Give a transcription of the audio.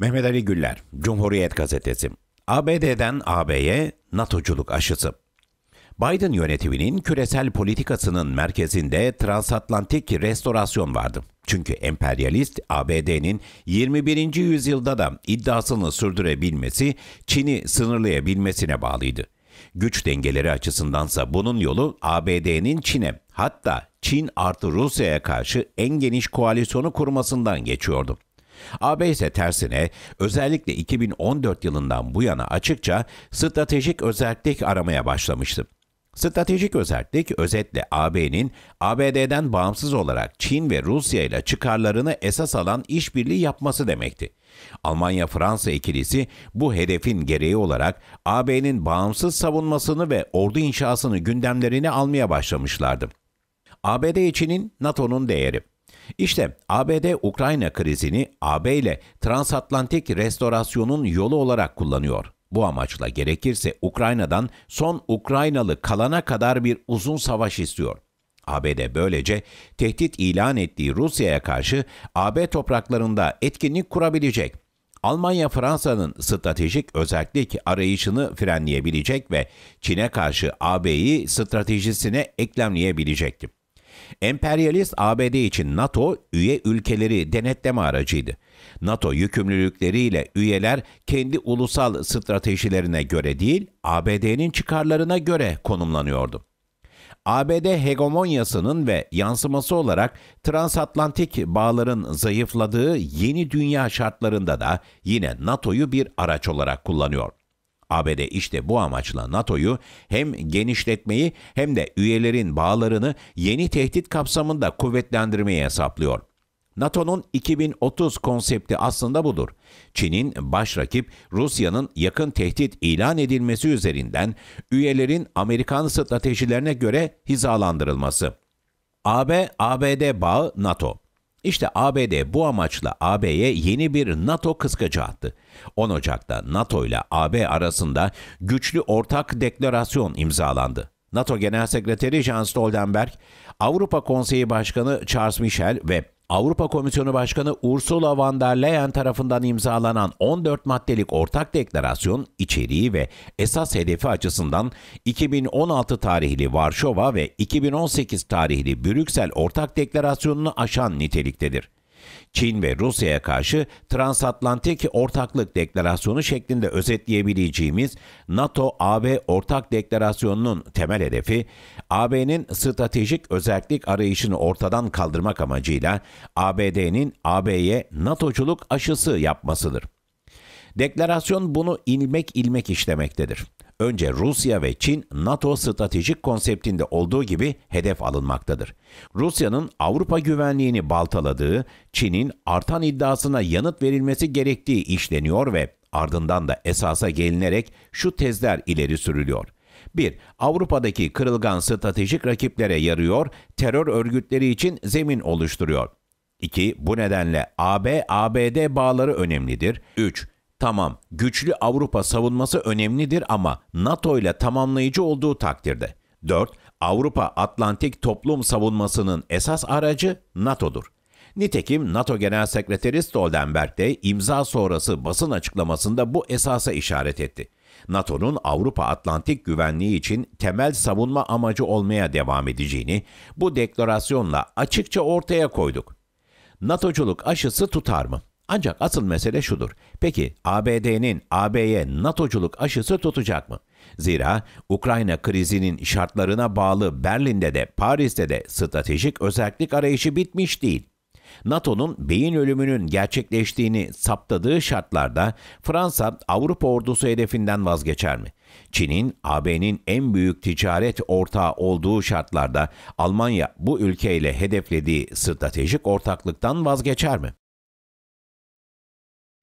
Mehmet Ali Güller, Cumhuriyet Gazetesi. ABD'den AB'ye NATO'culuk aşısı. Biden yönetiminin küresel politikasının merkezinde transatlantik restorasyon vardı. Çünkü emperyalist ABD'nin 21. yüzyılda da iddiasını sürdürebilmesi, Çin'i sınırlayabilmesine bağlıydı. Güç dengeleri açısındansa bunun yolu ABD'nin Çin'e hatta Çin artı Rusya'ya karşı en geniş koalisyonu kurmasından geçiyordu. AB ise tersine özellikle 2014 yılından bu yana açıkça stratejik özellik aramaya başlamıştı. Stratejik özellik özetle AB'nin ABD'den bağımsız olarak Çin ve Rusya ile çıkarlarını esas alan işbirliği yapması demekti. Almanya-Fransa ikilisi bu hedefin gereği olarak AB'nin bağımsız savunmasını ve ordu inşasını gündemlerine almaya başlamışlardı. ABD içinin NATO'nun değeri işte ABD-Ukrayna krizini AB ile transatlantik restorasyonun yolu olarak kullanıyor. Bu amaçla gerekirse Ukrayna'dan son Ukraynalı kalana kadar bir uzun savaş istiyor. ABD böylece tehdit ilan ettiği Rusya'ya karşı AB topraklarında etkinlik kurabilecek. Almanya Fransa'nın stratejik özellik arayışını frenleyebilecek ve Çin'e karşı AB'yi stratejisine eklemleyebilecekti. Emperyalist ABD için NATO üye ülkeleri denetleme aracıydı. NATO yükümlülükleriyle üyeler kendi ulusal stratejilerine göre değil, ABD'nin çıkarlarına göre konumlanıyordu. ABD hegemonyasının ve yansıması olarak transatlantik bağların zayıfladığı yeni dünya şartlarında da yine NATO'yu bir araç olarak kullanıyor. ABD işte bu amaçla NATO'yu hem genişletmeyi hem de üyelerin bağlarını yeni tehdit kapsamında kuvvetlendirmeyi hesaplıyor. NATO'nun 2030 konsepti aslında budur. Çin'in baş rakip Rusya'nın yakın tehdit ilan edilmesi üzerinden üyelerin Amerikan stratejilerine göre hizalandırılması. AB, ABD bağı NATO. İşte ABD bu amaçla AB'ye yeni bir NATO kıskacı attı. 10 Ocak'ta NATO ile AB arasında güçlü ortak deklarasyon imzalandı. NATO Genel Sekreteri Jens Stoltenberg, Avrupa Konseyi Başkanı Charles Michel ve Avrupa Komisyonu Başkanı Ursula von der Leyen tarafından imzalanan 14 maddelik ortak deklarasyon içeriği ve esas hedefi açısından 2016 tarihli Varşova ve 2018 tarihli Brüksel ortak deklarasyonunu aşan niteliktedir. Çin ve Rusya'ya karşı transatlantik ortaklık deklarasyonu şeklinde özetleyebileceğimiz NATO-AB ortak deklarasyonunun temel hedefi, AB'nin stratejik özellik arayışını ortadan kaldırmak amacıyla ABD'nin AB'ye NATO'culuk aşısı yapmasıdır. Deklarasyon bunu ilmek ilmek işlemektedir önce Rusya ve Çin NATO stratejik konseptinde olduğu gibi hedef alınmaktadır. Rusya'nın Avrupa güvenliğini baltaladığı, Çin'in artan iddiasına yanıt verilmesi gerektiği işleniyor ve ardından da esasa gelinerek şu tezler ileri sürülüyor. 1. Avrupa'daki kırılgan stratejik rakiplere yarıyor, terör örgütleri için zemin oluşturuyor. 2. Bu nedenle AB-ABD bağları önemlidir. 3. Tamam, güçlü Avrupa savunması önemlidir ama NATO ile tamamlayıcı olduğu takdirde. 4. Avrupa Atlantik Toplum Savunması'nın esas aracı NATO'dur. Nitekim NATO Genel Sekreteri Stoltenberg de imza sonrası basın açıklamasında bu esasa işaret etti. NATO'nun Avrupa Atlantik güvenliği için temel savunma amacı olmaya devam edeceğini bu deklarasyonla açıkça ortaya koyduk. NATO'culuk aşısı tutar mı? Ancak asıl mesele şudur. Peki ABD'nin AB'ye NATO'culuk aşısı tutacak mı? Zira Ukrayna krizinin şartlarına bağlı Berlin'de de Paris'te de stratejik özellik arayışı bitmiş değil. NATO'nun beyin ölümünün gerçekleştiğini saptadığı şartlarda Fransa Avrupa ordusu hedefinden vazgeçer mi? Çin'in AB'nin en büyük ticaret ortağı olduğu şartlarda Almanya bu ülkeyle hedeflediği stratejik ortaklıktan vazgeçer mi?